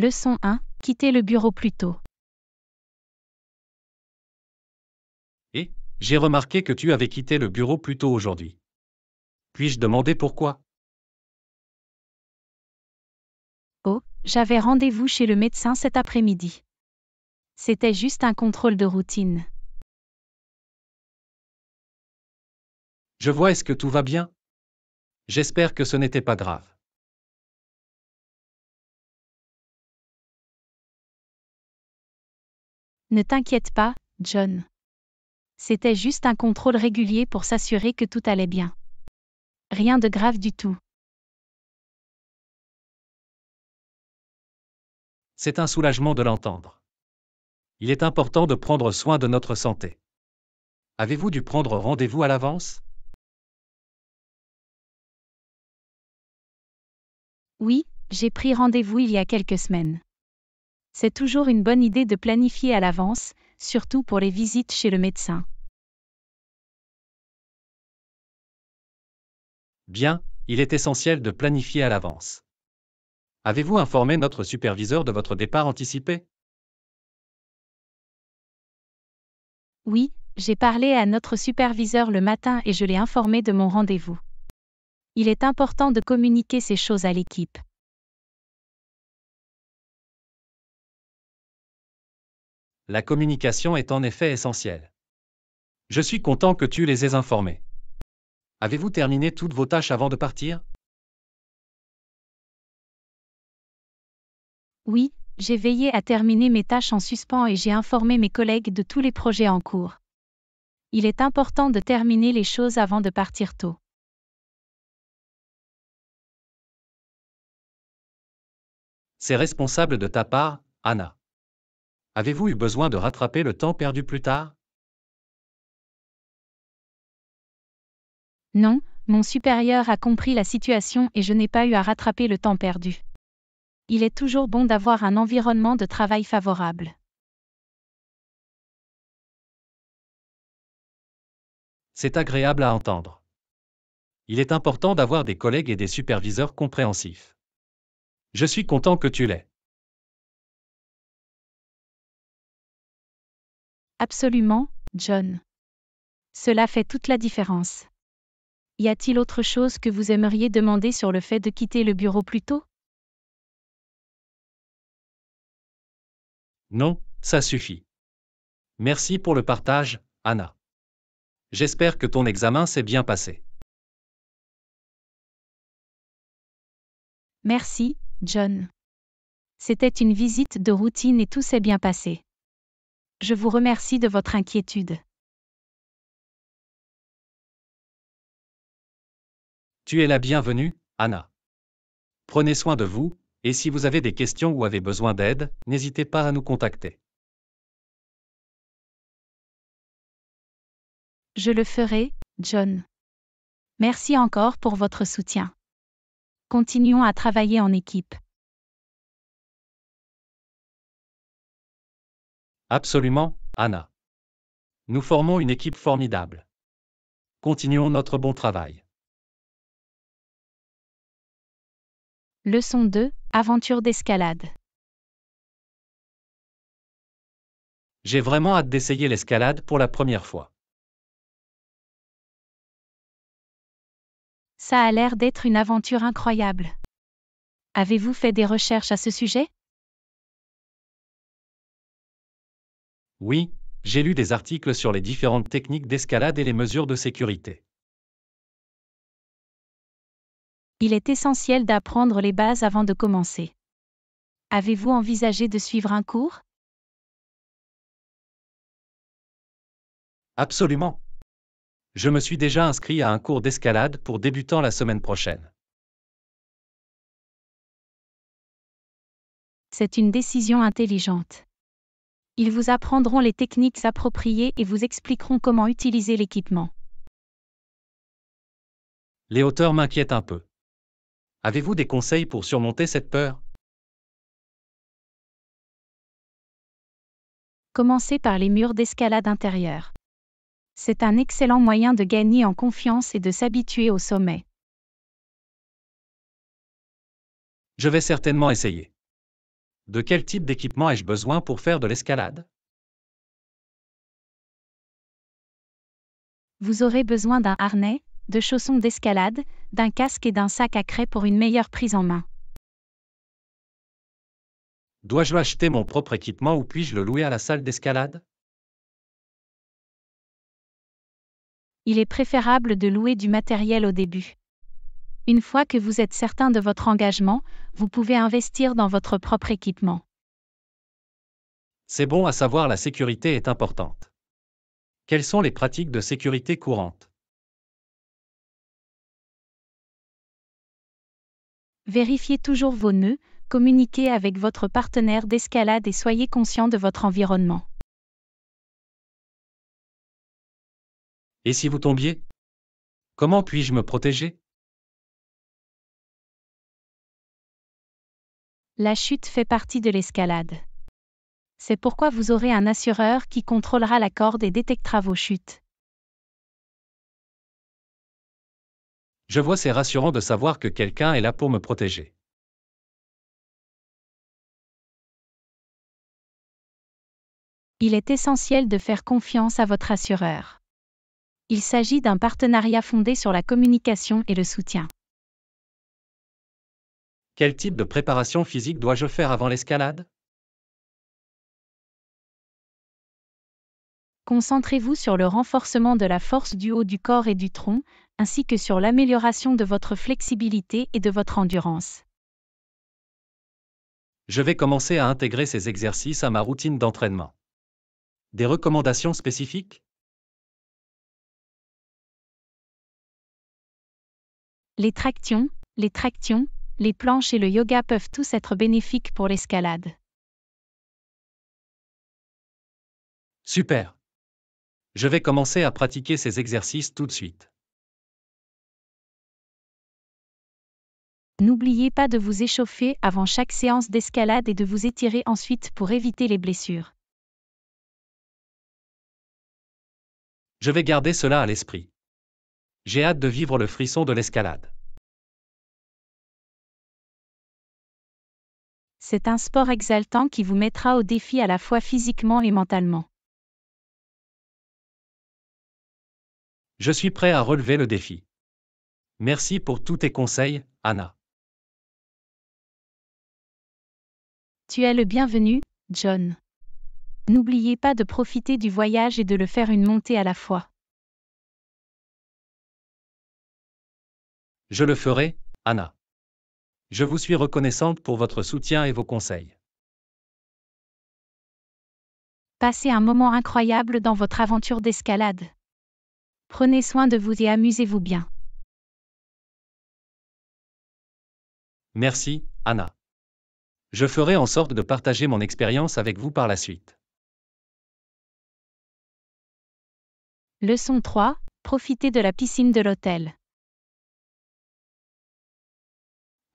Leçon 1. Quitter le bureau plus tôt. Et, j'ai remarqué que tu avais quitté le bureau plus tôt aujourd'hui. Puis-je demander pourquoi Oh, j'avais rendez-vous chez le médecin cet après-midi. C'était juste un contrôle de routine. Je vois, est-ce que tout va bien J'espère que ce n'était pas grave. Ne t'inquiète pas, John. C'était juste un contrôle régulier pour s'assurer que tout allait bien. Rien de grave du tout. C'est un soulagement de l'entendre. Il est important de prendre soin de notre santé. Avez-vous dû prendre rendez-vous à l'avance Oui, j'ai pris rendez-vous il y a quelques semaines c'est toujours une bonne idée de planifier à l'avance, surtout pour les visites chez le médecin. Bien, il est essentiel de planifier à l'avance. Avez-vous informé notre superviseur de votre départ anticipé Oui, j'ai parlé à notre superviseur le matin et je l'ai informé de mon rendez-vous. Il est important de communiquer ces choses à l'équipe. La communication est en effet essentielle. Je suis content que tu les aies informés. Avez-vous terminé toutes vos tâches avant de partir Oui, j'ai veillé à terminer mes tâches en suspens et j'ai informé mes collègues de tous les projets en cours. Il est important de terminer les choses avant de partir tôt. C'est responsable de ta part, Anna. Avez-vous eu besoin de rattraper le temps perdu plus tard Non, mon supérieur a compris la situation et je n'ai pas eu à rattraper le temps perdu. Il est toujours bon d'avoir un environnement de travail favorable. C'est agréable à entendre. Il est important d'avoir des collègues et des superviseurs compréhensifs. Je suis content que tu l'aies. Absolument, John. Cela fait toute la différence. Y a-t-il autre chose que vous aimeriez demander sur le fait de quitter le bureau plus tôt Non, ça suffit. Merci pour le partage, Anna. J'espère que ton examen s'est bien passé. Merci, John. C'était une visite de routine et tout s'est bien passé. Je vous remercie de votre inquiétude. Tu es la bienvenue, Anna. Prenez soin de vous, et si vous avez des questions ou avez besoin d'aide, n'hésitez pas à nous contacter. Je le ferai, John. Merci encore pour votre soutien. Continuons à travailler en équipe. Absolument, Anna. Nous formons une équipe formidable. Continuons notre bon travail. Leçon 2. Aventure d'escalade. J'ai vraiment hâte d'essayer l'escalade pour la première fois. Ça a l'air d'être une aventure incroyable. Avez-vous fait des recherches à ce sujet Oui, j'ai lu des articles sur les différentes techniques d'escalade et les mesures de sécurité. Il est essentiel d'apprendre les bases avant de commencer. Avez-vous envisagé de suivre un cours Absolument. Je me suis déjà inscrit à un cours d'escalade pour débutants la semaine prochaine. C'est une décision intelligente ils vous apprendront les techniques appropriées et vous expliqueront comment utiliser l'équipement. Les hauteurs m'inquiètent un peu. Avez-vous des conseils pour surmonter cette peur Commencez par les murs d'escalade intérieure. C'est un excellent moyen de gagner en confiance et de s'habituer au sommet. Je vais certainement essayer. De quel type d'équipement ai-je besoin pour faire de l'escalade Vous aurez besoin d'un harnais, de chaussons d'escalade, d'un casque et d'un sac à craie pour une meilleure prise en main. Dois-je acheter mon propre équipement ou puis-je le louer à la salle d'escalade Il est préférable de louer du matériel au début. Une fois que vous êtes certain de votre engagement, vous pouvez investir dans votre propre équipement. C'est bon à savoir la sécurité est importante. Quelles sont les pratiques de sécurité courantes Vérifiez toujours vos nœuds, communiquez avec votre partenaire d'escalade et soyez conscient de votre environnement. Et si vous tombiez Comment puis-je me protéger La chute fait partie de l'escalade. C'est pourquoi vous aurez un assureur qui contrôlera la corde et détectera vos chutes. Je vois c'est rassurant de savoir que quelqu'un est là pour me protéger. Il est essentiel de faire confiance à votre assureur. Il s'agit d'un partenariat fondé sur la communication et le soutien. Quel type de préparation physique dois-je faire avant l'escalade Concentrez-vous sur le renforcement de la force du haut du corps et du tronc, ainsi que sur l'amélioration de votre flexibilité et de votre endurance. Je vais commencer à intégrer ces exercices à ma routine d'entraînement. Des recommandations spécifiques Les tractions, les tractions, les planches et le yoga peuvent tous être bénéfiques pour l'escalade. Super. Je vais commencer à pratiquer ces exercices tout de suite. N'oubliez pas de vous échauffer avant chaque séance d'escalade et de vous étirer ensuite pour éviter les blessures. Je vais garder cela à l'esprit. J'ai hâte de vivre le frisson de l'escalade. C'est un sport exaltant qui vous mettra au défi à la fois physiquement et mentalement. Je suis prêt à relever le défi. Merci pour tous tes conseils, Anna. Tu es le bienvenu, John. N'oubliez pas de profiter du voyage et de le faire une montée à la fois. Je le ferai, Anna. Je vous suis reconnaissante pour votre soutien et vos conseils. Passez un moment incroyable dans votre aventure d'escalade. Prenez soin de vous et amusez-vous bien. Merci, Anna. Je ferai en sorte de partager mon expérience avec vous par la suite. Leçon 3. Profitez de la piscine de l'hôtel.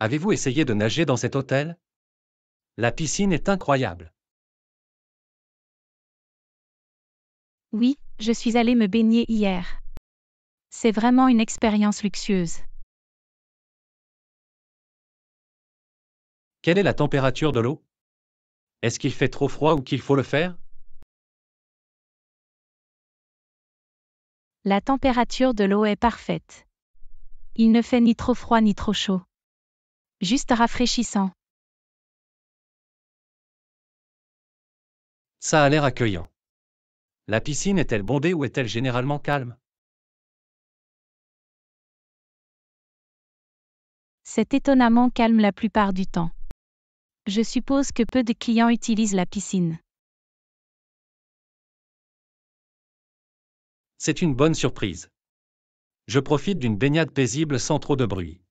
Avez-vous essayé de nager dans cet hôtel La piscine est incroyable. Oui, je suis allée me baigner hier. C'est vraiment une expérience luxueuse. Quelle est la température de l'eau Est-ce qu'il fait trop froid ou qu'il faut le faire La température de l'eau est parfaite. Il ne fait ni trop froid ni trop chaud. Juste rafraîchissant. Ça a l'air accueillant. La piscine est-elle bondée ou est-elle généralement calme C'est étonnamment calme la plupart du temps. Je suppose que peu de clients utilisent la piscine. C'est une bonne surprise. Je profite d'une baignade paisible sans trop de bruit.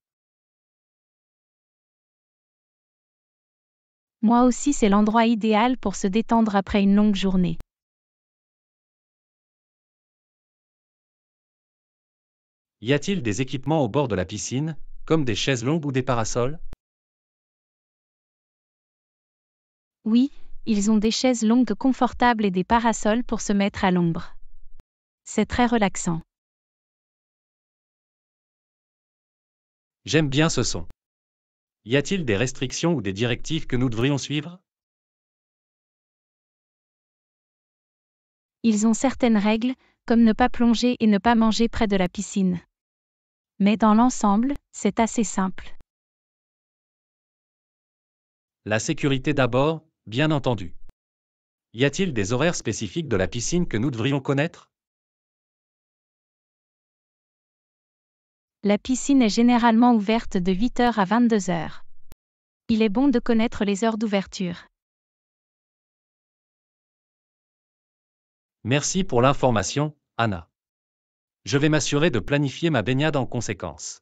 Moi aussi c'est l'endroit idéal pour se détendre après une longue journée. Y a-t-il des équipements au bord de la piscine, comme des chaises longues ou des parasols Oui, ils ont des chaises longues confortables et des parasols pour se mettre à l'ombre. C'est très relaxant. J'aime bien ce son. Y a-t-il des restrictions ou des directives que nous devrions suivre Ils ont certaines règles, comme ne pas plonger et ne pas manger près de la piscine. Mais dans l'ensemble, c'est assez simple. La sécurité d'abord, bien entendu. Y a-t-il des horaires spécifiques de la piscine que nous devrions connaître La piscine est généralement ouverte de 8h à 22h. Il est bon de connaître les heures d'ouverture. Merci pour l'information, Anna. Je vais m'assurer de planifier ma baignade en conséquence.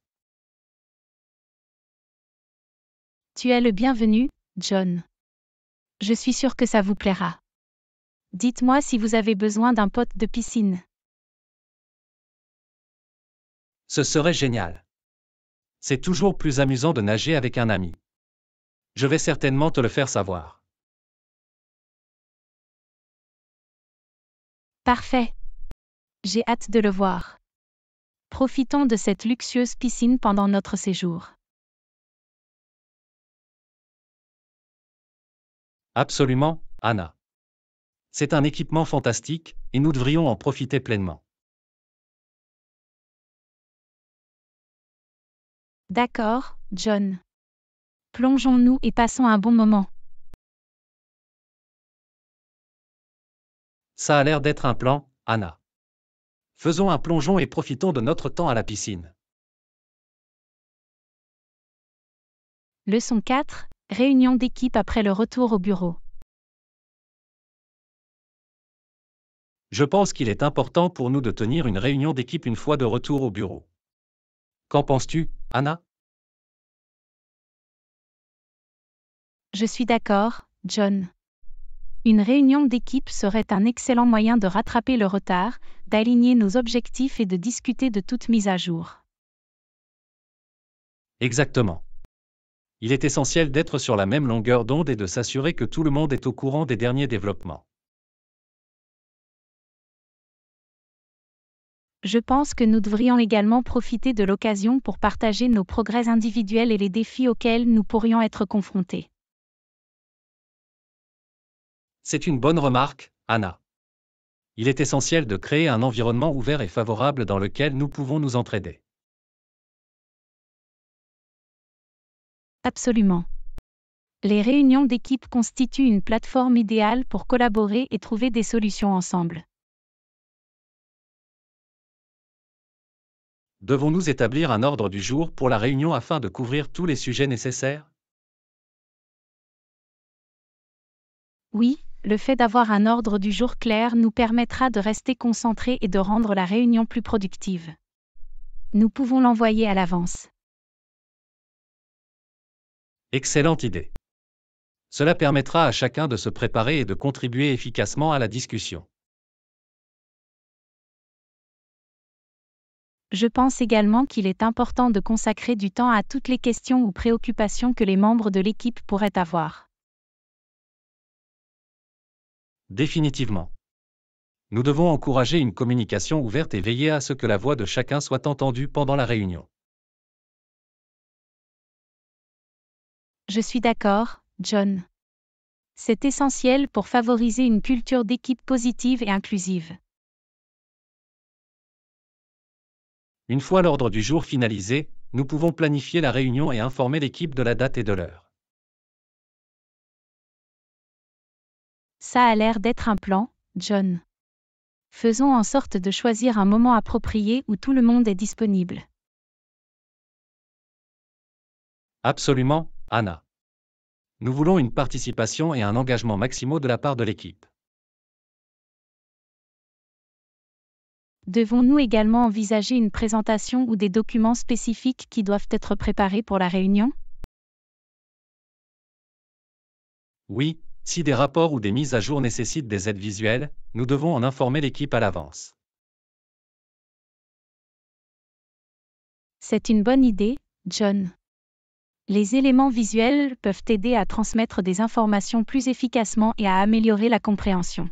Tu es le bienvenu, John. Je suis sûr que ça vous plaira. Dites-moi si vous avez besoin d'un pote de piscine. Ce serait génial. C'est toujours plus amusant de nager avec un ami. Je vais certainement te le faire savoir. Parfait. J'ai hâte de le voir. Profitons de cette luxueuse piscine pendant notre séjour. Absolument, Anna. C'est un équipement fantastique, et nous devrions en profiter pleinement. D'accord, John. Plongeons-nous et passons un bon moment. Ça a l'air d'être un plan, Anna. Faisons un plongeon et profitons de notre temps à la piscine. Leçon 4. Réunion d'équipe après le retour au bureau. Je pense qu'il est important pour nous de tenir une réunion d'équipe une fois de retour au bureau. Qu'en penses-tu, Anna Je suis d'accord, John. Une réunion d'équipe serait un excellent moyen de rattraper le retard, d'aligner nos objectifs et de discuter de toute mise à jour. Exactement. Il est essentiel d'être sur la même longueur d'onde et de s'assurer que tout le monde est au courant des derniers développements. je pense que nous devrions également profiter de l'occasion pour partager nos progrès individuels et les défis auxquels nous pourrions être confrontés. C'est une bonne remarque, Anna. Il est essentiel de créer un environnement ouvert et favorable dans lequel nous pouvons nous entraider. Absolument. Les réunions d'équipe constituent une plateforme idéale pour collaborer et trouver des solutions ensemble. Devons-nous établir un ordre du jour pour la réunion afin de couvrir tous les sujets nécessaires Oui, le fait d'avoir un ordre du jour clair nous permettra de rester concentrés et de rendre la réunion plus productive. Nous pouvons l'envoyer à l'avance. Excellente idée. Cela permettra à chacun de se préparer et de contribuer efficacement à la discussion. Je pense également qu'il est important de consacrer du temps à toutes les questions ou préoccupations que les membres de l'équipe pourraient avoir. Définitivement. Nous devons encourager une communication ouverte et veiller à ce que la voix de chacun soit entendue pendant la réunion. Je suis d'accord, John. C'est essentiel pour favoriser une culture d'équipe positive et inclusive. Une fois l'ordre du jour finalisé, nous pouvons planifier la réunion et informer l'équipe de la date et de l'heure. Ça a l'air d'être un plan, John. Faisons en sorte de choisir un moment approprié où tout le monde est disponible. Absolument, Anna. Nous voulons une participation et un engagement maximaux de la part de l'équipe. Devons-nous également envisager une présentation ou des documents spécifiques qui doivent être préparés pour la réunion Oui, si des rapports ou des mises à jour nécessitent des aides visuelles, nous devons en informer l'équipe à l'avance. C'est une bonne idée, John. Les éléments visuels peuvent aider à transmettre des informations plus efficacement et à améliorer la compréhension.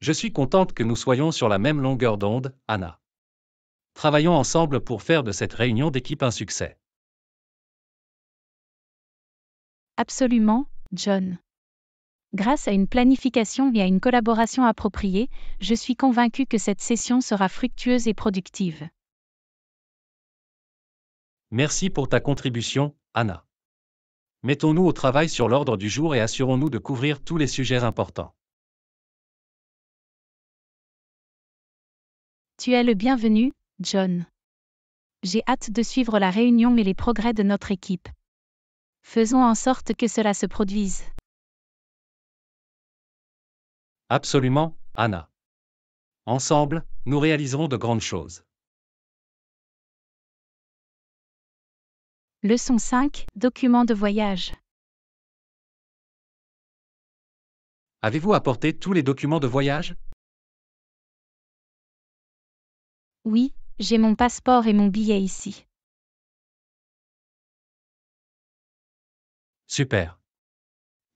Je suis contente que nous soyons sur la même longueur d'onde, Anna. Travaillons ensemble pour faire de cette réunion d'équipe un succès. Absolument, John. Grâce à une planification et à une collaboration appropriée, je suis convaincu que cette session sera fructueuse et productive. Merci pour ta contribution, Anna. Mettons-nous au travail sur l'ordre du jour et assurons-nous de couvrir tous les sujets importants. Tu es le bienvenu, John. J'ai hâte de suivre la réunion et les progrès de notre équipe. Faisons en sorte que cela se produise. Absolument, Anna. Ensemble, nous réaliserons de grandes choses. Leçon 5, Documents de voyage. Avez-vous apporté tous les documents de voyage Oui, j'ai mon passeport et mon billet ici. Super.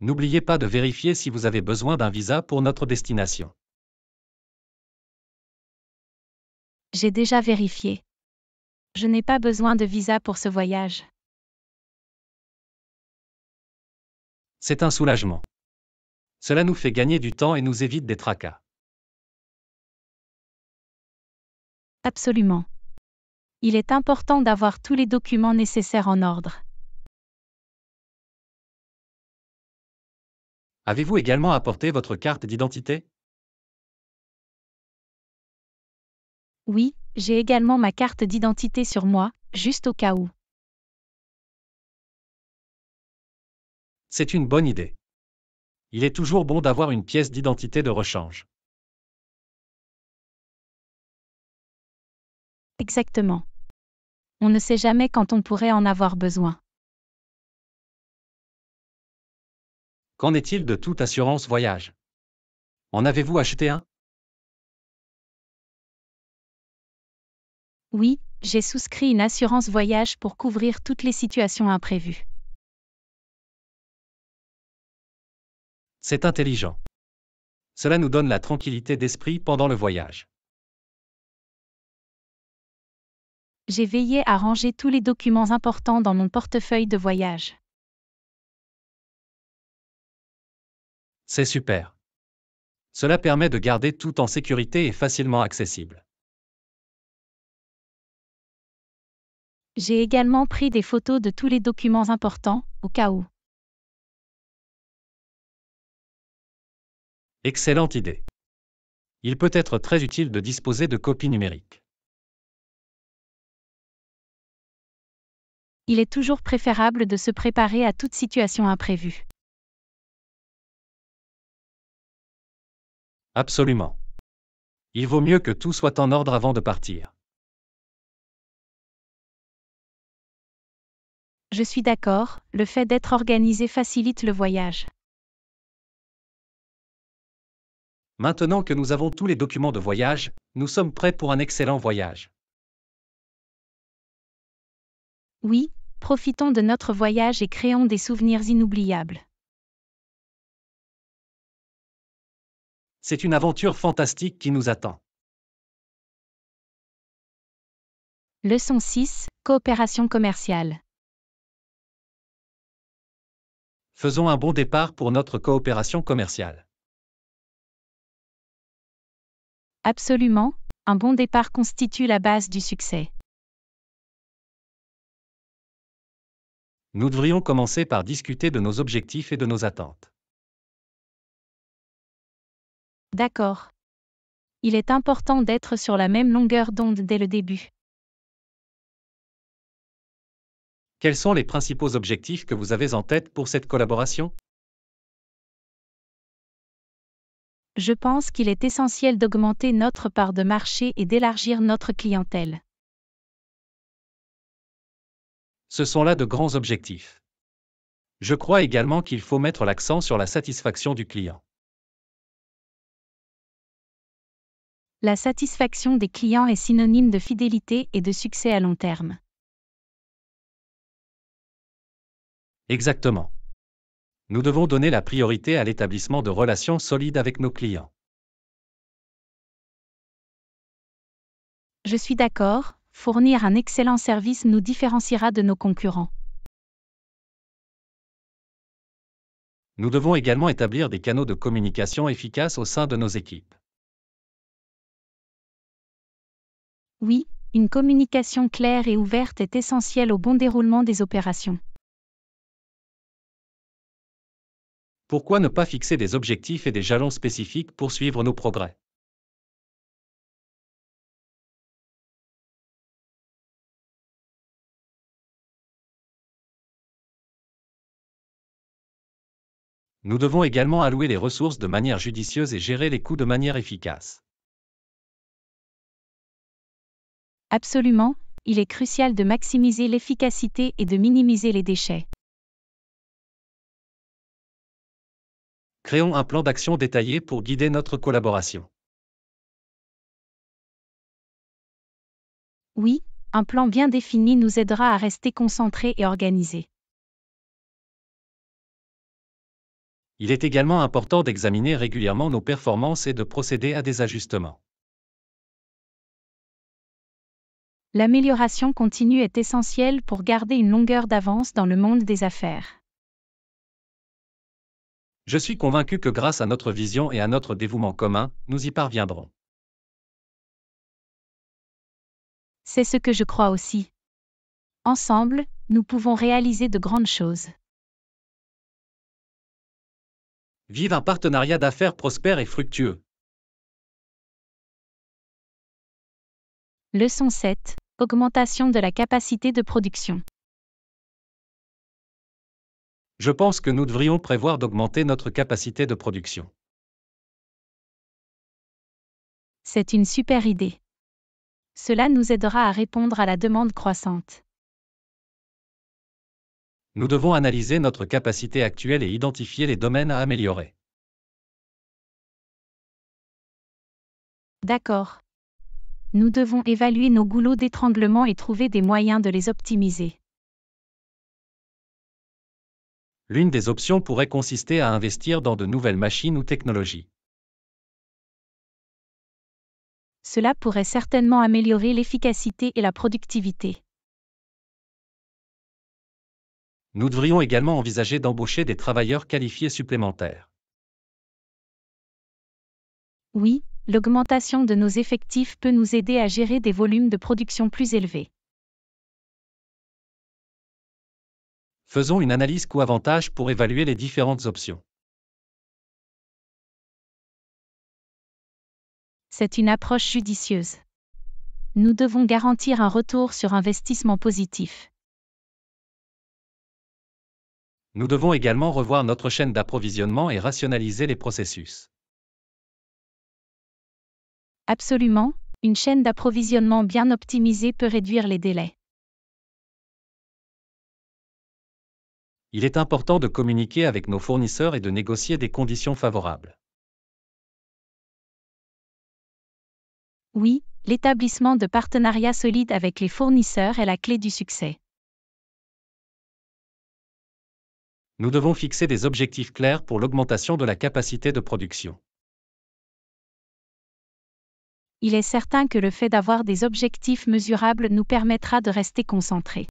N'oubliez pas de vérifier si vous avez besoin d'un visa pour notre destination. J'ai déjà vérifié. Je n'ai pas besoin de visa pour ce voyage. C'est un soulagement. Cela nous fait gagner du temps et nous évite des tracas. Absolument. Il est important d'avoir tous les documents nécessaires en ordre. Avez-vous également apporté votre carte d'identité Oui, j'ai également ma carte d'identité sur moi, juste au cas où. C'est une bonne idée. Il est toujours bon d'avoir une pièce d'identité de rechange. Exactement. On ne sait jamais quand on pourrait en avoir besoin. Qu'en est-il de toute assurance voyage En avez-vous acheté un Oui, j'ai souscrit une assurance voyage pour couvrir toutes les situations imprévues. C'est intelligent. Cela nous donne la tranquillité d'esprit pendant le voyage. j'ai veillé à ranger tous les documents importants dans mon portefeuille de voyage. C'est super. Cela permet de garder tout en sécurité et facilement accessible. J'ai également pris des photos de tous les documents importants, au cas où. Excellente idée. Il peut être très utile de disposer de copies numériques. il est toujours préférable de se préparer à toute situation imprévue. Absolument. Il vaut mieux que tout soit en ordre avant de partir. Je suis d'accord, le fait d'être organisé facilite le voyage. Maintenant que nous avons tous les documents de voyage, nous sommes prêts pour un excellent voyage. Oui, profitons de notre voyage et créons des souvenirs inoubliables. C'est une aventure fantastique qui nous attend. Leçon 6. Coopération commerciale. Faisons un bon départ pour notre coopération commerciale. Absolument, un bon départ constitue la base du succès. nous devrions commencer par discuter de nos objectifs et de nos attentes. D'accord. Il est important d'être sur la même longueur d'onde dès le début. Quels sont les principaux objectifs que vous avez en tête pour cette collaboration Je pense qu'il est essentiel d'augmenter notre part de marché et d'élargir notre clientèle. Ce sont là de grands objectifs. Je crois également qu'il faut mettre l'accent sur la satisfaction du client. La satisfaction des clients est synonyme de fidélité et de succès à long terme. Exactement. Nous devons donner la priorité à l'établissement de relations solides avec nos clients. Je suis d'accord, fournir un excellent service nous différenciera de nos concurrents. Nous devons également établir des canaux de communication efficaces au sein de nos équipes. Oui, une communication claire et ouverte est essentielle au bon déroulement des opérations. Pourquoi ne pas fixer des objectifs et des jalons spécifiques pour suivre nos progrès Nous devons également allouer les ressources de manière judicieuse et gérer les coûts de manière efficace. Absolument, il est crucial de maximiser l'efficacité et de minimiser les déchets. Créons un plan d'action détaillé pour guider notre collaboration. Oui, un plan bien défini nous aidera à rester concentrés et organisés. il est également important d'examiner régulièrement nos performances et de procéder à des ajustements. L'amélioration continue est essentielle pour garder une longueur d'avance dans le monde des affaires. Je suis convaincu que grâce à notre vision et à notre dévouement commun, nous y parviendrons. C'est ce que je crois aussi. Ensemble, nous pouvons réaliser de grandes choses. Vive un partenariat d'affaires prospère et fructueux. Leçon 7. Augmentation de la capacité de production. Je pense que nous devrions prévoir d'augmenter notre capacité de production. C'est une super idée. Cela nous aidera à répondre à la demande croissante. Nous devons analyser notre capacité actuelle et identifier les domaines à améliorer. D'accord. Nous devons évaluer nos goulots d'étranglement et trouver des moyens de les optimiser. L'une des options pourrait consister à investir dans de nouvelles machines ou technologies. Cela pourrait certainement améliorer l'efficacité et la productivité. Nous devrions également envisager d'embaucher des travailleurs qualifiés supplémentaires. Oui, l'augmentation de nos effectifs peut nous aider à gérer des volumes de production plus élevés. Faisons une analyse coût-avantage pour évaluer les différentes options. C'est une approche judicieuse. Nous devons garantir un retour sur investissement positif. Nous devons également revoir notre chaîne d'approvisionnement et rationaliser les processus. Absolument, une chaîne d'approvisionnement bien optimisée peut réduire les délais. Il est important de communiquer avec nos fournisseurs et de négocier des conditions favorables. Oui, l'établissement de partenariats solides avec les fournisseurs est la clé du succès. nous devons fixer des objectifs clairs pour l'augmentation de la capacité de production. Il est certain que le fait d'avoir des objectifs mesurables nous permettra de rester concentrés.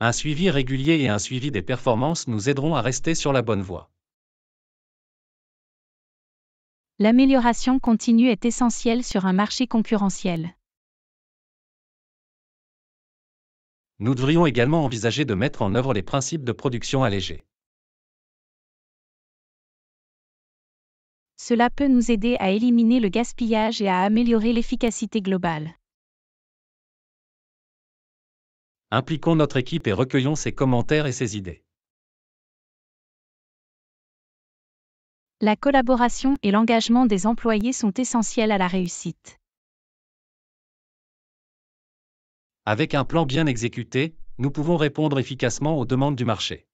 Un suivi régulier et un suivi des performances nous aideront à rester sur la bonne voie. L'amélioration continue est essentielle sur un marché concurrentiel. Nous devrions également envisager de mettre en œuvre les principes de production allégée. Cela peut nous aider à éliminer le gaspillage et à améliorer l'efficacité globale. Impliquons notre équipe et recueillons ses commentaires et ses idées. La collaboration et l'engagement des employés sont essentiels à la réussite. Avec un plan bien exécuté, nous pouvons répondre efficacement aux demandes du marché.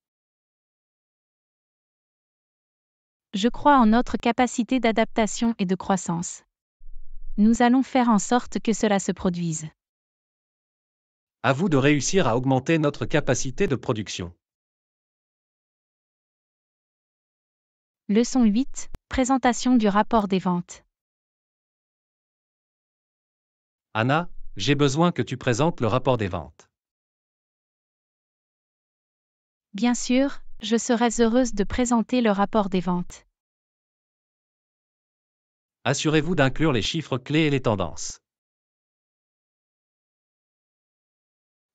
Je crois en notre capacité d'adaptation et de croissance. Nous allons faire en sorte que cela se produise. À vous de réussir à augmenter notre capacité de production. Leçon 8. Présentation du rapport des ventes. Anna, j'ai besoin que tu présentes le rapport des ventes. Bien sûr, je serais heureuse de présenter le rapport des ventes. Assurez-vous d'inclure les chiffres clés et les tendances.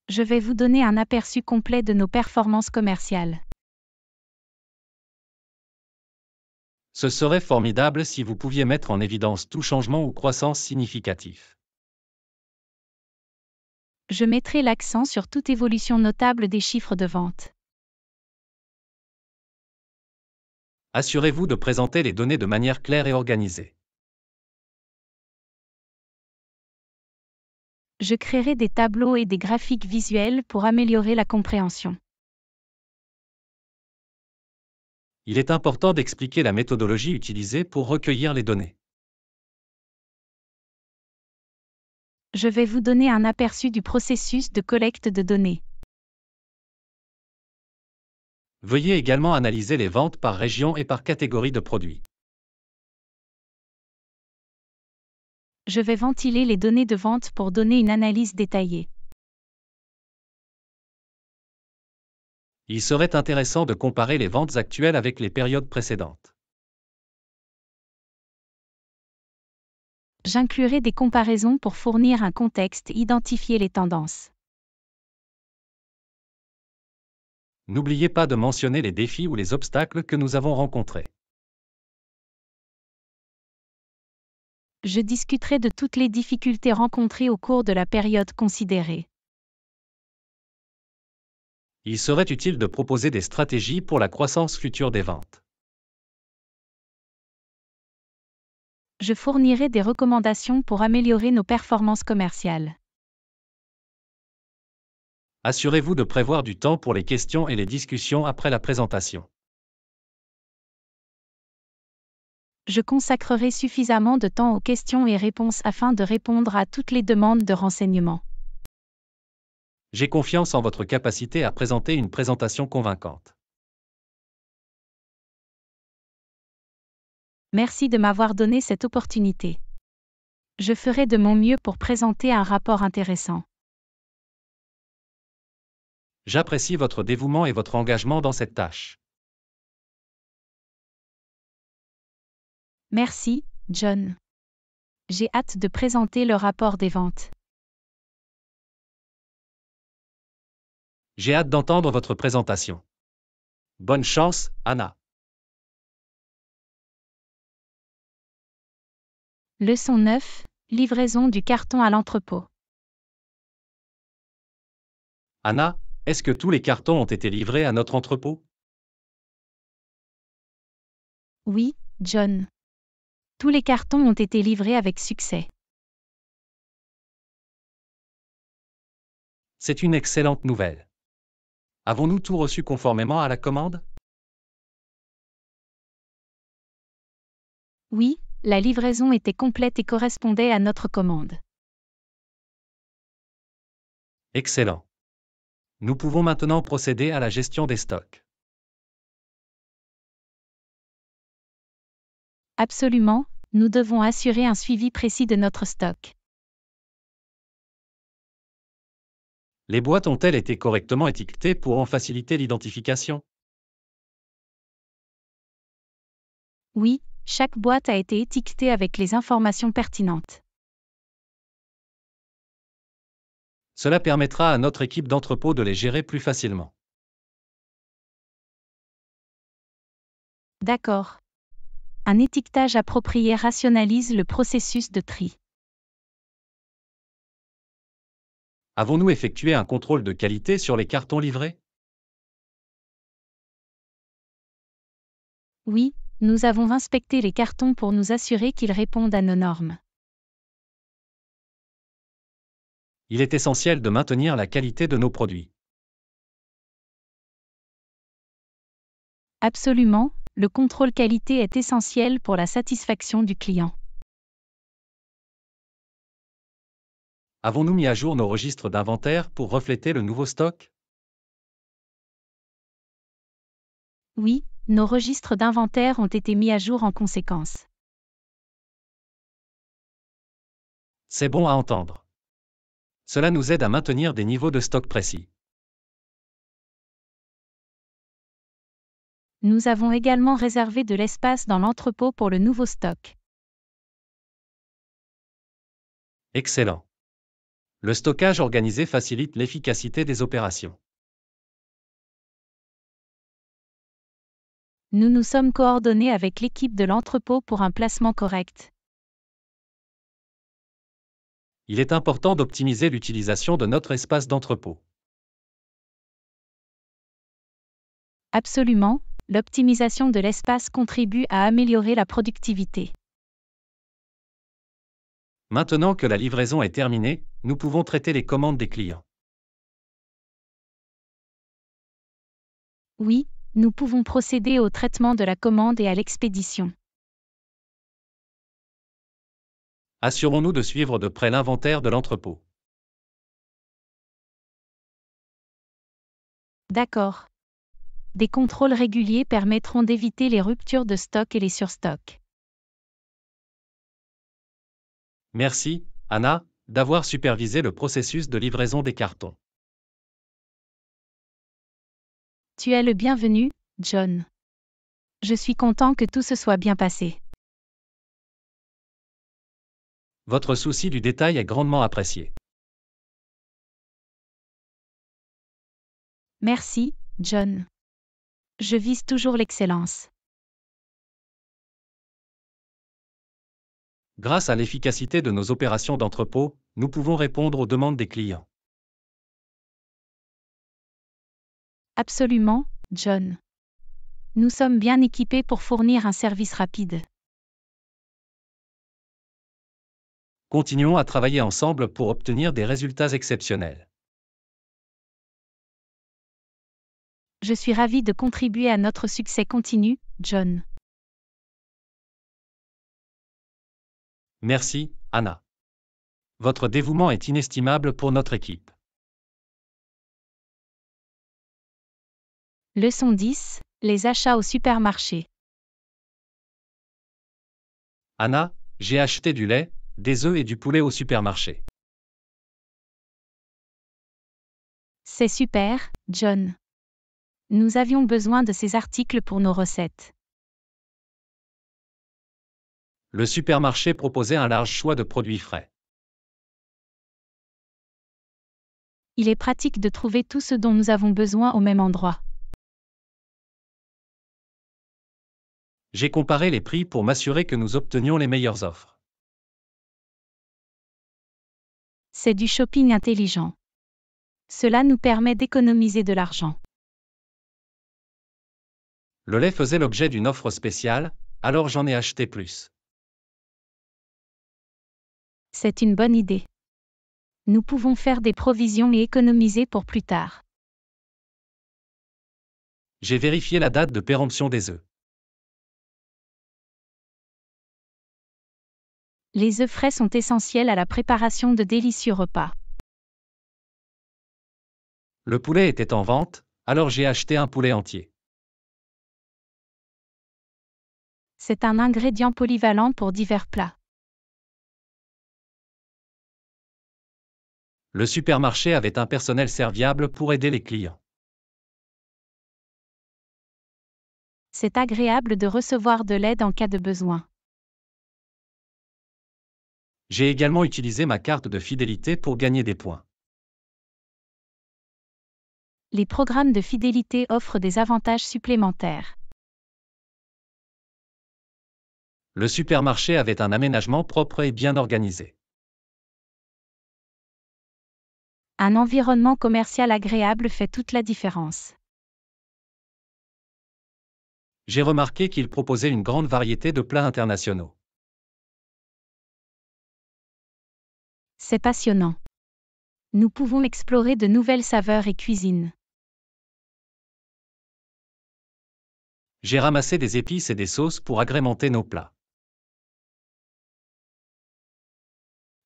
Je vais vous donner un aperçu complet de nos performances commerciales. Ce serait formidable si vous pouviez mettre en évidence tout changement ou croissance significatif je mettrai l'accent sur toute évolution notable des chiffres de vente. Assurez-vous de présenter les données de manière claire et organisée. Je créerai des tableaux et des graphiques visuels pour améliorer la compréhension. Il est important d'expliquer la méthodologie utilisée pour recueillir les données. je vais vous donner un aperçu du processus de collecte de données. Veuillez également analyser les ventes par région et par catégorie de produits. Je vais ventiler les données de vente pour donner une analyse détaillée. Il serait intéressant de comparer les ventes actuelles avec les périodes précédentes. J'inclurai des comparaisons pour fournir un contexte et identifier les tendances. N'oubliez pas de mentionner les défis ou les obstacles que nous avons rencontrés. Je discuterai de toutes les difficultés rencontrées au cours de la période considérée. Il serait utile de proposer des stratégies pour la croissance future des ventes. je fournirai des recommandations pour améliorer nos performances commerciales. Assurez-vous de prévoir du temps pour les questions et les discussions après la présentation. Je consacrerai suffisamment de temps aux questions et réponses afin de répondre à toutes les demandes de renseignements. J'ai confiance en votre capacité à présenter une présentation convaincante. Merci de m'avoir donné cette opportunité. Je ferai de mon mieux pour présenter un rapport intéressant. J'apprécie votre dévouement et votre engagement dans cette tâche. Merci, John. J'ai hâte de présenter le rapport des ventes. J'ai hâte d'entendre votre présentation. Bonne chance, Anna. Leçon 9, livraison du carton à l'entrepôt. Anna, est-ce que tous les cartons ont été livrés à notre entrepôt Oui, John. Tous les cartons ont été livrés avec succès. C'est une excellente nouvelle. Avons-nous tout reçu conformément à la commande Oui, la livraison était complète et correspondait à notre commande. Excellent. Nous pouvons maintenant procéder à la gestion des stocks. Absolument, nous devons assurer un suivi précis de notre stock. Les boîtes ont-elles été correctement étiquetées pour en faciliter l'identification Oui, chaque boîte a été étiquetée avec les informations pertinentes. Cela permettra à notre équipe d'entrepôt de les gérer plus facilement. D'accord. Un étiquetage approprié rationalise le processus de tri. Avons-nous effectué un contrôle de qualité sur les cartons livrés Oui, nous avons inspecté les cartons pour nous assurer qu'ils répondent à nos normes. Il est essentiel de maintenir la qualité de nos produits. Absolument, le contrôle qualité est essentiel pour la satisfaction du client. Avons-nous mis à jour nos registres d'inventaire pour refléter le nouveau stock Oui, nos registres d'inventaire ont été mis à jour en conséquence. C'est bon à entendre. Cela nous aide à maintenir des niveaux de stock précis. Nous avons également réservé de l'espace dans l'entrepôt pour le nouveau stock. Excellent. Le stockage organisé facilite l'efficacité des opérations. Nous nous sommes coordonnés avec l'équipe de l'entrepôt pour un placement correct. Il est important d'optimiser l'utilisation de notre espace d'entrepôt. Absolument, l'optimisation de l'espace contribue à améliorer la productivité. Maintenant que la livraison est terminée, nous pouvons traiter les commandes des clients. Oui, nous pouvons procéder au traitement de la commande et à l'expédition. Assurons-nous de suivre de près l'inventaire de l'entrepôt. D'accord. Des contrôles réguliers permettront d'éviter les ruptures de stock et les surstocks. Merci, Anna, d'avoir supervisé le processus de livraison des cartons. Tu es le bienvenu, John. Je suis content que tout se soit bien passé. Votre souci du détail est grandement apprécié. Merci, John. Je vise toujours l'excellence. Grâce à l'efficacité de nos opérations d'entrepôt, nous pouvons répondre aux demandes des clients. Absolument, John. Nous sommes bien équipés pour fournir un service rapide. Continuons à travailler ensemble pour obtenir des résultats exceptionnels. Je suis ravi de contribuer à notre succès continu, John. Merci, Anna. Votre dévouement est inestimable pour notre équipe. Leçon 10. Les achats au supermarché. Anna, j'ai acheté du lait, des œufs et du poulet au supermarché. C'est super, John. Nous avions besoin de ces articles pour nos recettes. Le supermarché proposait un large choix de produits frais. Il est pratique de trouver tout ce dont nous avons besoin au même endroit. J'ai comparé les prix pour m'assurer que nous obtenions les meilleures offres. C'est du shopping intelligent. Cela nous permet d'économiser de l'argent. Le lait faisait l'objet d'une offre spéciale, alors j'en ai acheté plus. C'est une bonne idée. Nous pouvons faire des provisions et économiser pour plus tard. J'ai vérifié la date de péremption des œufs. Les œufs frais sont essentiels à la préparation de délicieux repas. Le poulet était en vente, alors j'ai acheté un poulet entier. C'est un ingrédient polyvalent pour divers plats. Le supermarché avait un personnel serviable pour aider les clients. C'est agréable de recevoir de l'aide en cas de besoin. J'ai également utilisé ma carte de fidélité pour gagner des points. Les programmes de fidélité offrent des avantages supplémentaires. Le supermarché avait un aménagement propre et bien organisé. Un environnement commercial agréable fait toute la différence. J'ai remarqué qu'il proposait une grande variété de plats internationaux. C'est passionnant. Nous pouvons explorer de nouvelles saveurs et cuisines. J'ai ramassé des épices et des sauces pour agrémenter nos plats.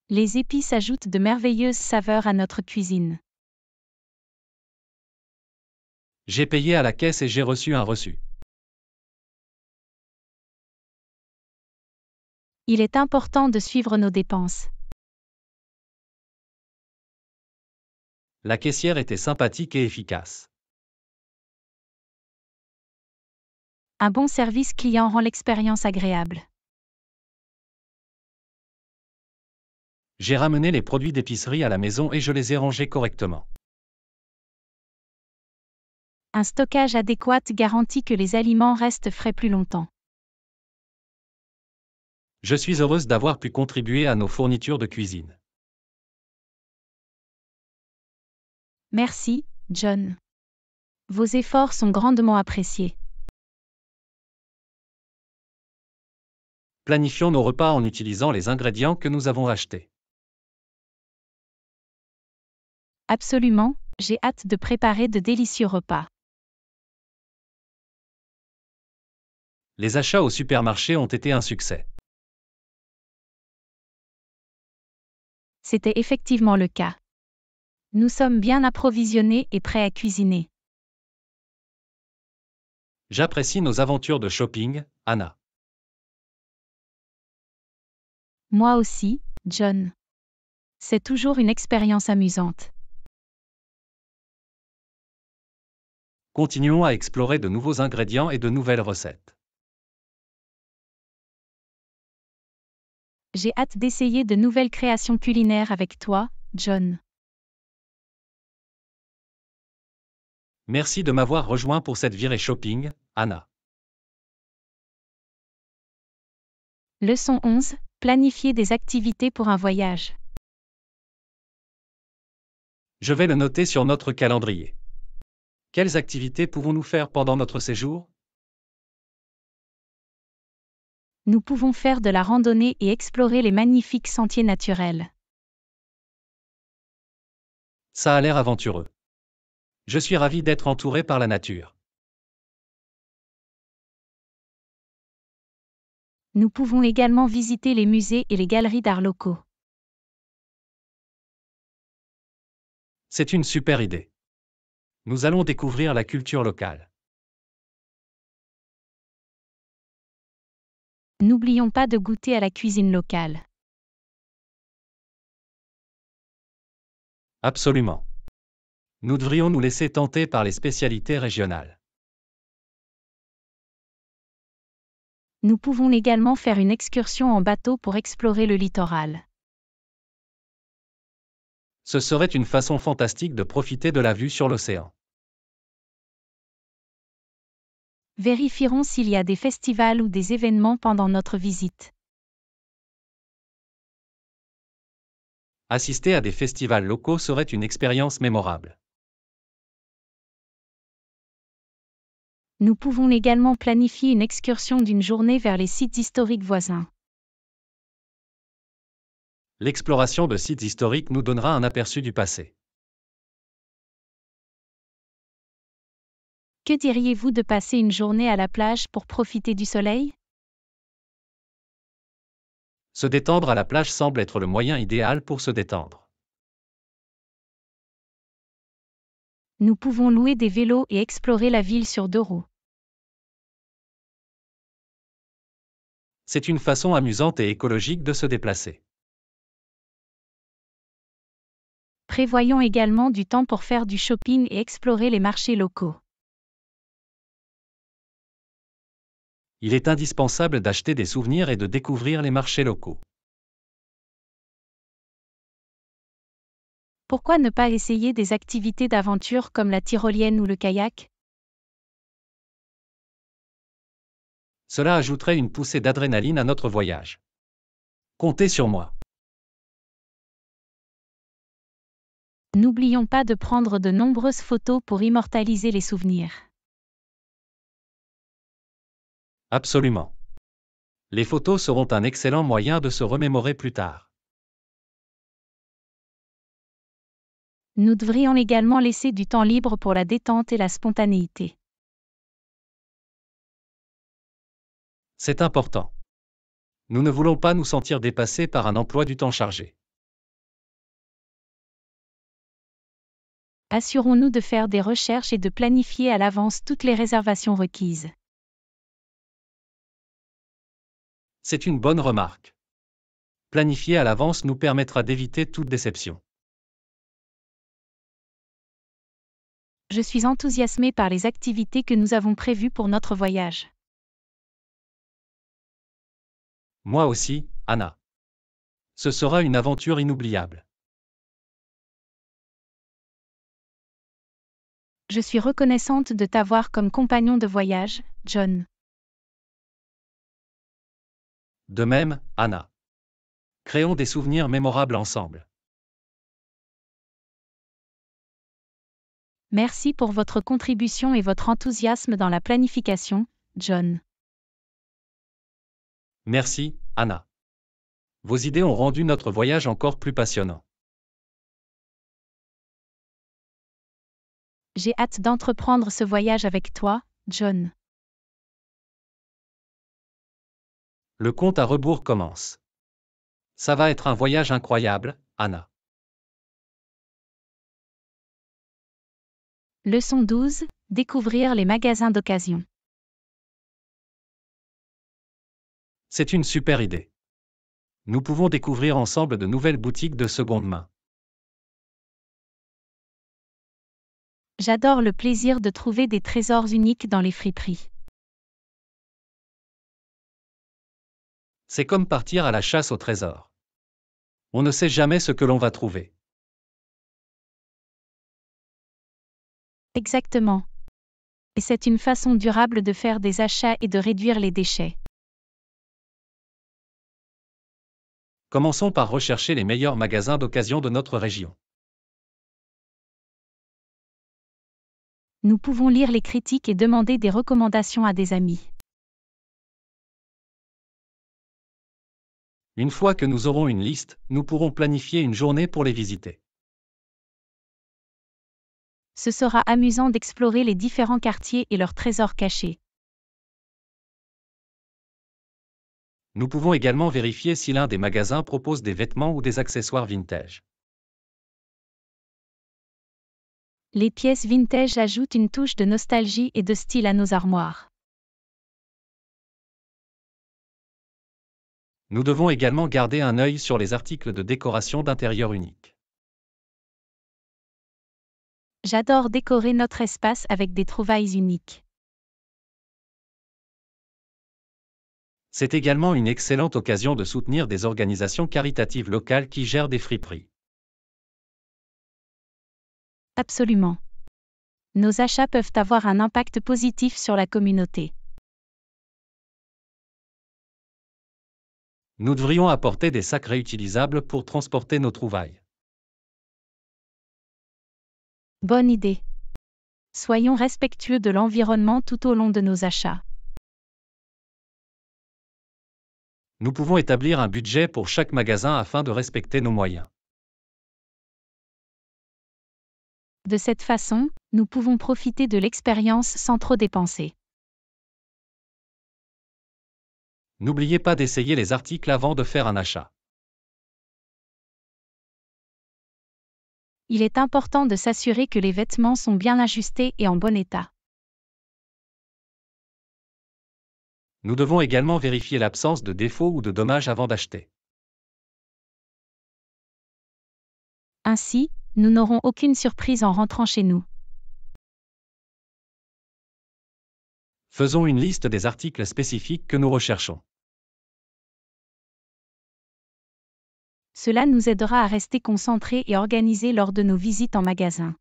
Les épices ajoutent de merveilleuses saveurs à notre cuisine. J'ai payé à la caisse et j'ai reçu un reçu. Il est important de suivre nos dépenses. La caissière était sympathique et efficace. Un bon service client rend l'expérience agréable. J'ai ramené les produits d'épicerie à la maison et je les ai rangés correctement. Un stockage adéquat garantit que les aliments restent frais plus longtemps. Je suis heureuse d'avoir pu contribuer à nos fournitures de cuisine. Merci, John. Vos efforts sont grandement appréciés. Planifions nos repas en utilisant les ingrédients que nous avons achetés. Absolument, j'ai hâte de préparer de délicieux repas. Les achats au supermarché ont été un succès. C'était effectivement le cas. Nous sommes bien approvisionnés et prêts à cuisiner. J'apprécie nos aventures de shopping, Anna. Moi aussi, John. C'est toujours une expérience amusante. Continuons à explorer de nouveaux ingrédients et de nouvelles recettes. J'ai hâte d'essayer de nouvelles créations culinaires avec toi, John. Merci de m'avoir rejoint pour cette virée shopping, Anna. Leçon 11. Planifier des activités pour un voyage. Je vais le noter sur notre calendrier. Quelles activités pouvons-nous faire pendant notre séjour Nous pouvons faire de la randonnée et explorer les magnifiques sentiers naturels. Ça a l'air aventureux. Je suis ravi d'être entouré par la nature. Nous pouvons également visiter les musées et les galeries d'art locaux. C'est une super idée. Nous allons découvrir la culture locale. N'oublions pas de goûter à la cuisine locale. Absolument nous devrions nous laisser tenter par les spécialités régionales. Nous pouvons également faire une excursion en bateau pour explorer le littoral. Ce serait une façon fantastique de profiter de la vue sur l'océan. Vérifierons s'il y a des festivals ou des événements pendant notre visite. Assister à des festivals locaux serait une expérience mémorable. nous pouvons également planifier une excursion d'une journée vers les sites historiques voisins. L'exploration de sites historiques nous donnera un aperçu du passé. Que diriez-vous de passer une journée à la plage pour profiter du soleil Se détendre à la plage semble être le moyen idéal pour se détendre. nous pouvons louer des vélos et explorer la ville sur deux roues. C'est une façon amusante et écologique de se déplacer. Prévoyons également du temps pour faire du shopping et explorer les marchés locaux. Il est indispensable d'acheter des souvenirs et de découvrir les marchés locaux. pourquoi ne pas essayer des activités d'aventure comme la tyrolienne ou le kayak Cela ajouterait une poussée d'adrénaline à notre voyage. Comptez sur moi. N'oublions pas de prendre de nombreuses photos pour immortaliser les souvenirs. Absolument. Les photos seront un excellent moyen de se remémorer plus tard. Nous devrions également laisser du temps libre pour la détente et la spontanéité. C'est important. Nous ne voulons pas nous sentir dépassés par un emploi du temps chargé. Assurons-nous de faire des recherches et de planifier à l'avance toutes les réservations requises. C'est une bonne remarque. Planifier à l'avance nous permettra d'éviter toute déception. je suis enthousiasmée par les activités que nous avons prévues pour notre voyage. Moi aussi, Anna. Ce sera une aventure inoubliable. Je suis reconnaissante de t'avoir comme compagnon de voyage, John. De même, Anna. Créons des souvenirs mémorables ensemble. Merci pour votre contribution et votre enthousiasme dans la planification, John. Merci, Anna. Vos idées ont rendu notre voyage encore plus passionnant. J'ai hâte d'entreprendre ce voyage avec toi, John. Le compte à rebours commence. Ça va être un voyage incroyable, Anna. Leçon 12. Découvrir les magasins d'occasion. C'est une super idée. Nous pouvons découvrir ensemble de nouvelles boutiques de seconde main. J'adore le plaisir de trouver des trésors uniques dans les friperies. C'est comme partir à la chasse au trésor. On ne sait jamais ce que l'on va trouver. Exactement. Et c'est une façon durable de faire des achats et de réduire les déchets. Commençons par rechercher les meilleurs magasins d'occasion de notre région. Nous pouvons lire les critiques et demander des recommandations à des amis. Une fois que nous aurons une liste, nous pourrons planifier une journée pour les visiter ce sera amusant d'explorer les différents quartiers et leurs trésors cachés. Nous pouvons également vérifier si l'un des magasins propose des vêtements ou des accessoires vintage. Les pièces vintage ajoutent une touche de nostalgie et de style à nos armoires. Nous devons également garder un œil sur les articles de décoration d'intérieur unique. J'adore décorer notre espace avec des trouvailles uniques. C'est également une excellente occasion de soutenir des organisations caritatives locales qui gèrent des friperies. Absolument. Nos achats peuvent avoir un impact positif sur la communauté. Nous devrions apporter des sacs réutilisables pour transporter nos trouvailles. Bonne idée. Soyons respectueux de l'environnement tout au long de nos achats. Nous pouvons établir un budget pour chaque magasin afin de respecter nos moyens. De cette façon, nous pouvons profiter de l'expérience sans trop dépenser. N'oubliez pas d'essayer les articles avant de faire un achat. il est important de s'assurer que les vêtements sont bien ajustés et en bon état. Nous devons également vérifier l'absence de défauts ou de dommages avant d'acheter. Ainsi, nous n'aurons aucune surprise en rentrant chez nous. Faisons une liste des articles spécifiques que nous recherchons. Cela nous aidera à rester concentrés et organisés lors de nos visites en magasin.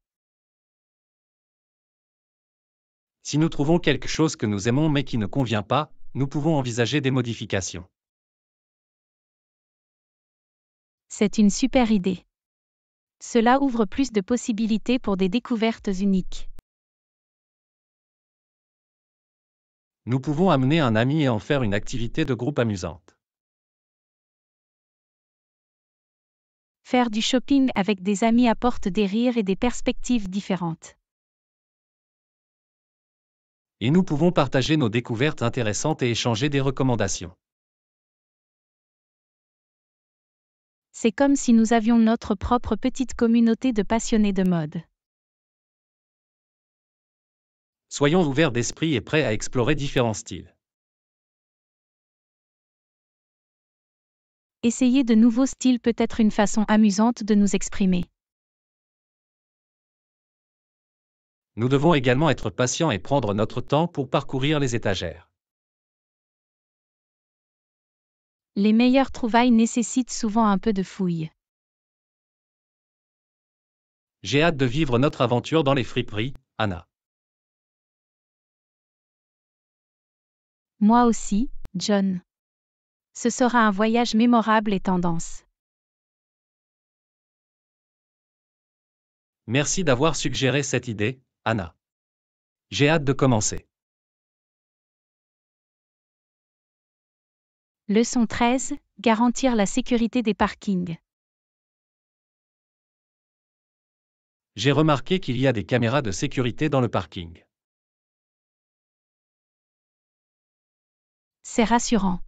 Si nous trouvons quelque chose que nous aimons mais qui ne convient pas, nous pouvons envisager des modifications. C'est une super idée. Cela ouvre plus de possibilités pour des découvertes uniques. Nous pouvons amener un ami et en faire une activité de groupe amusante. Faire du shopping avec des amis apporte des rires et des perspectives différentes. Et nous pouvons partager nos découvertes intéressantes et échanger des recommandations. C'est comme si nous avions notre propre petite communauté de passionnés de mode. Soyons ouverts d'esprit et prêts à explorer différents styles. Essayer de nouveaux styles peut être une façon amusante de nous exprimer. Nous devons également être patients et prendre notre temps pour parcourir les étagères. Les meilleures trouvailles nécessitent souvent un peu de fouille. J'ai hâte de vivre notre aventure dans les friperies, Anna. Moi aussi, John ce sera un voyage mémorable et tendance. Merci d'avoir suggéré cette idée, Anna. J'ai hâte de commencer. Leçon 13. Garantir la sécurité des parkings. J'ai remarqué qu'il y a des caméras de sécurité dans le parking. C'est rassurant.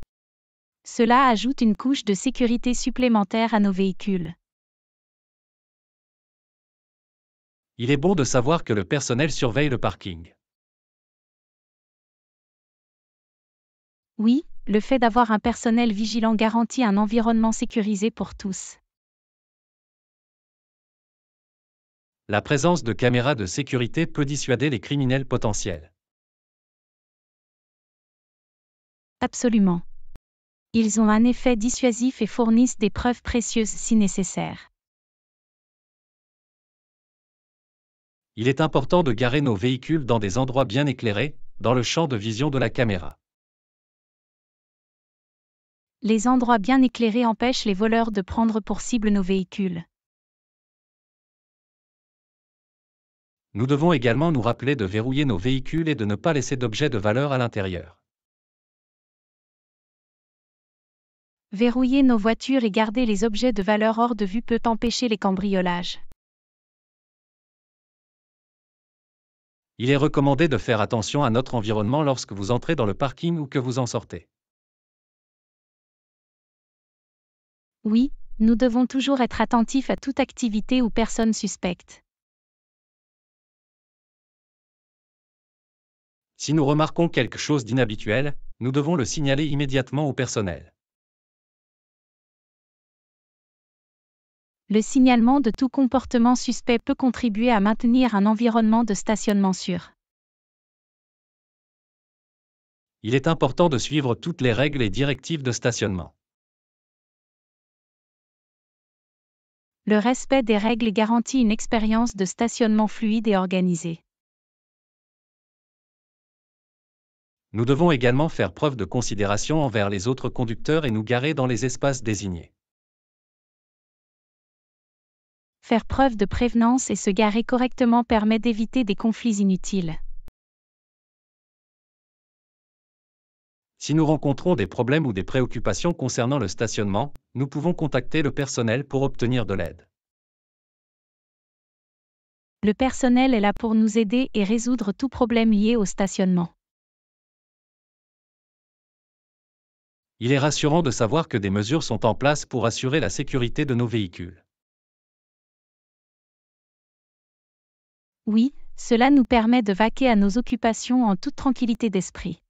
Cela ajoute une couche de sécurité supplémentaire à nos véhicules. Il est bon de savoir que le personnel surveille le parking. Oui, le fait d'avoir un personnel vigilant garantit un environnement sécurisé pour tous. La présence de caméras de sécurité peut dissuader les criminels potentiels. Absolument ils ont un effet dissuasif et fournissent des preuves précieuses si nécessaire. Il est important de garer nos véhicules dans des endroits bien éclairés, dans le champ de vision de la caméra. Les endroits bien éclairés empêchent les voleurs de prendre pour cible nos véhicules. Nous devons également nous rappeler de verrouiller nos véhicules et de ne pas laisser d'objets de valeur à l'intérieur. Verrouiller nos voitures et garder les objets de valeur hors de vue peut empêcher les cambriolages. Il est recommandé de faire attention à notre environnement lorsque vous entrez dans le parking ou que vous en sortez. Oui, nous devons toujours être attentifs à toute activité ou personne suspecte. Si nous remarquons quelque chose d'inhabituel, nous devons le signaler immédiatement au personnel. le signalement de tout comportement suspect peut contribuer à maintenir un environnement de stationnement sûr. Il est important de suivre toutes les règles et directives de stationnement. Le respect des règles garantit une expérience de stationnement fluide et organisée. Nous devons également faire preuve de considération envers les autres conducteurs et nous garer dans les espaces désignés. Faire preuve de prévenance et se garer correctement permet d'éviter des conflits inutiles. Si nous rencontrons des problèmes ou des préoccupations concernant le stationnement, nous pouvons contacter le personnel pour obtenir de l'aide. Le personnel est là pour nous aider et résoudre tout problème lié au stationnement. Il est rassurant de savoir que des mesures sont en place pour assurer la sécurité de nos véhicules. Oui, cela nous permet de vaquer à nos occupations en toute tranquillité d'esprit.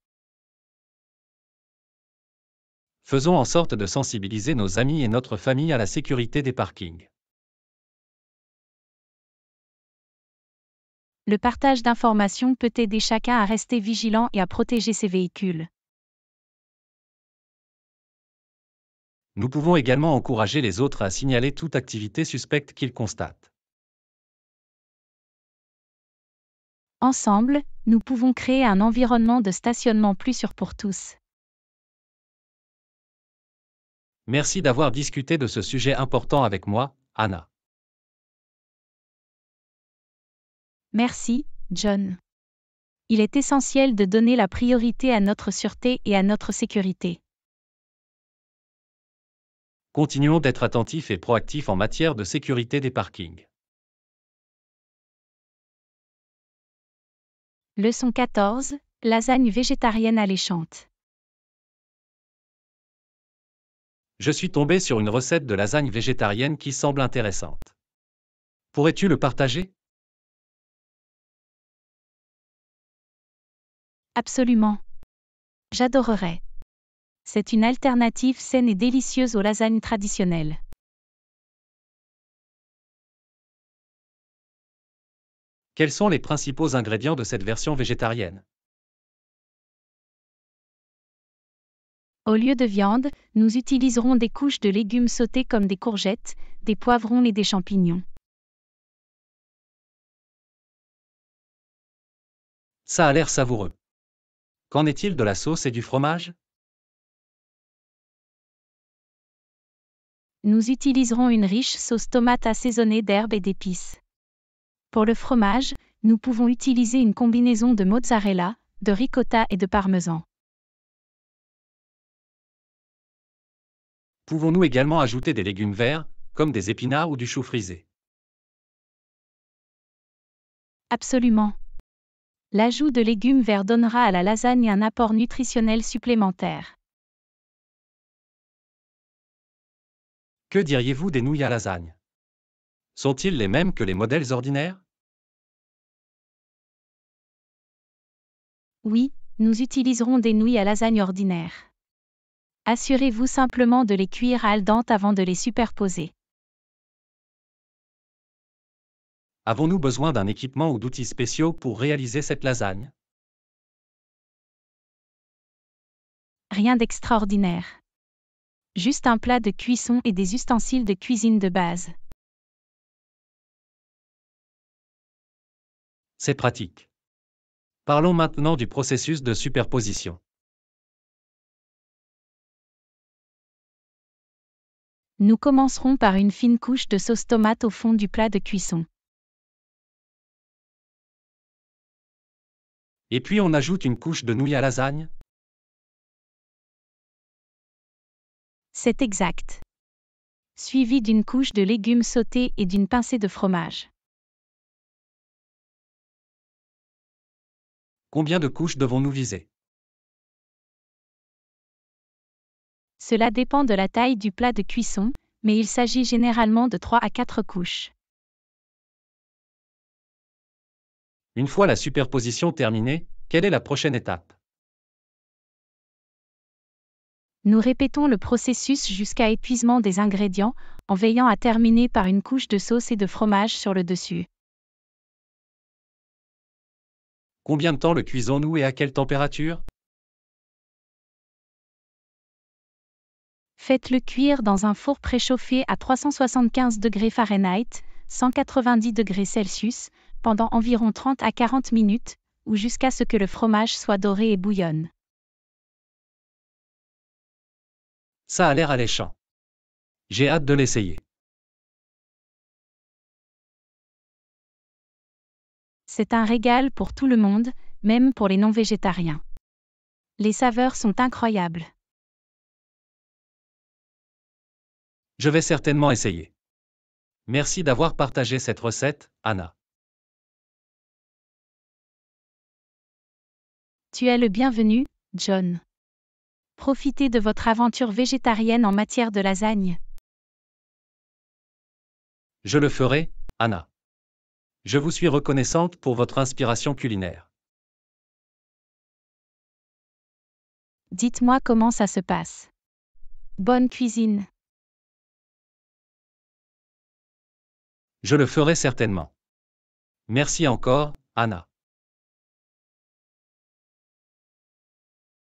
Faisons en sorte de sensibiliser nos amis et notre famille à la sécurité des parkings. Le partage d'informations peut aider chacun à rester vigilant et à protéger ses véhicules. Nous pouvons également encourager les autres à signaler toute activité suspecte qu'ils constatent. Ensemble, nous pouvons créer un environnement de stationnement plus sûr pour tous. Merci d'avoir discuté de ce sujet important avec moi, Anna. Merci, John. Il est essentiel de donner la priorité à notre sûreté et à notre sécurité. Continuons d'être attentifs et proactifs en matière de sécurité des parkings. Leçon 14, lasagne végétarienne alléchante. Je suis tombé sur une recette de lasagne végétarienne qui semble intéressante. Pourrais-tu le partager Absolument. J'adorerais. C'est une alternative saine et délicieuse aux lasagnes traditionnelles. Quels sont les principaux ingrédients de cette version végétarienne Au lieu de viande, nous utiliserons des couches de légumes sautés comme des courgettes, des poivrons et des champignons. Ça a l'air savoureux. Qu'en est-il de la sauce et du fromage Nous utiliserons une riche sauce tomate assaisonnée d'herbes et d'épices. Pour le fromage, nous pouvons utiliser une combinaison de mozzarella, de ricotta et de parmesan. Pouvons-nous également ajouter des légumes verts, comme des épinards ou du chou frisé Absolument. L'ajout de légumes verts donnera à la lasagne un apport nutritionnel supplémentaire. Que diriez-vous des nouilles à lasagne Sont-ils les mêmes que les modèles ordinaires Oui, nous utiliserons des nouilles à lasagne ordinaires. Assurez-vous simplement de les cuire à al dente avant de les superposer. Avons-nous besoin d'un équipement ou d'outils spéciaux pour réaliser cette lasagne Rien d'extraordinaire. Juste un plat de cuisson et des ustensiles de cuisine de base. C'est pratique. Parlons maintenant du processus de superposition. Nous commencerons par une fine couche de sauce tomate au fond du plat de cuisson. Et puis on ajoute une couche de nouilles à lasagne C'est exact. Suivi d'une couche de légumes sautés et d'une pincée de fromage. Combien de couches devons-nous viser Cela dépend de la taille du plat de cuisson, mais il s'agit généralement de 3 à 4 couches. Une fois la superposition terminée, quelle est la prochaine étape Nous répétons le processus jusqu'à épuisement des ingrédients, en veillant à terminer par une couche de sauce et de fromage sur le dessus. Combien de temps le cuisons-nous et à quelle température Faites-le cuire dans un four préchauffé à 375 degrés Fahrenheit, 190 degrés Celsius, pendant environ 30 à 40 minutes, ou jusqu'à ce que le fromage soit doré et bouillonne. Ça a l'air alléchant. J'ai hâte de l'essayer. C'est un régal pour tout le monde, même pour les non-végétariens. Les saveurs sont incroyables. Je vais certainement essayer. Merci d'avoir partagé cette recette, Anna. Tu es le bienvenu, John. Profitez de votre aventure végétarienne en matière de lasagne. Je le ferai, Anna. Je vous suis reconnaissante pour votre inspiration culinaire. Dites-moi comment ça se passe. Bonne cuisine. Je le ferai certainement. Merci encore, Anna.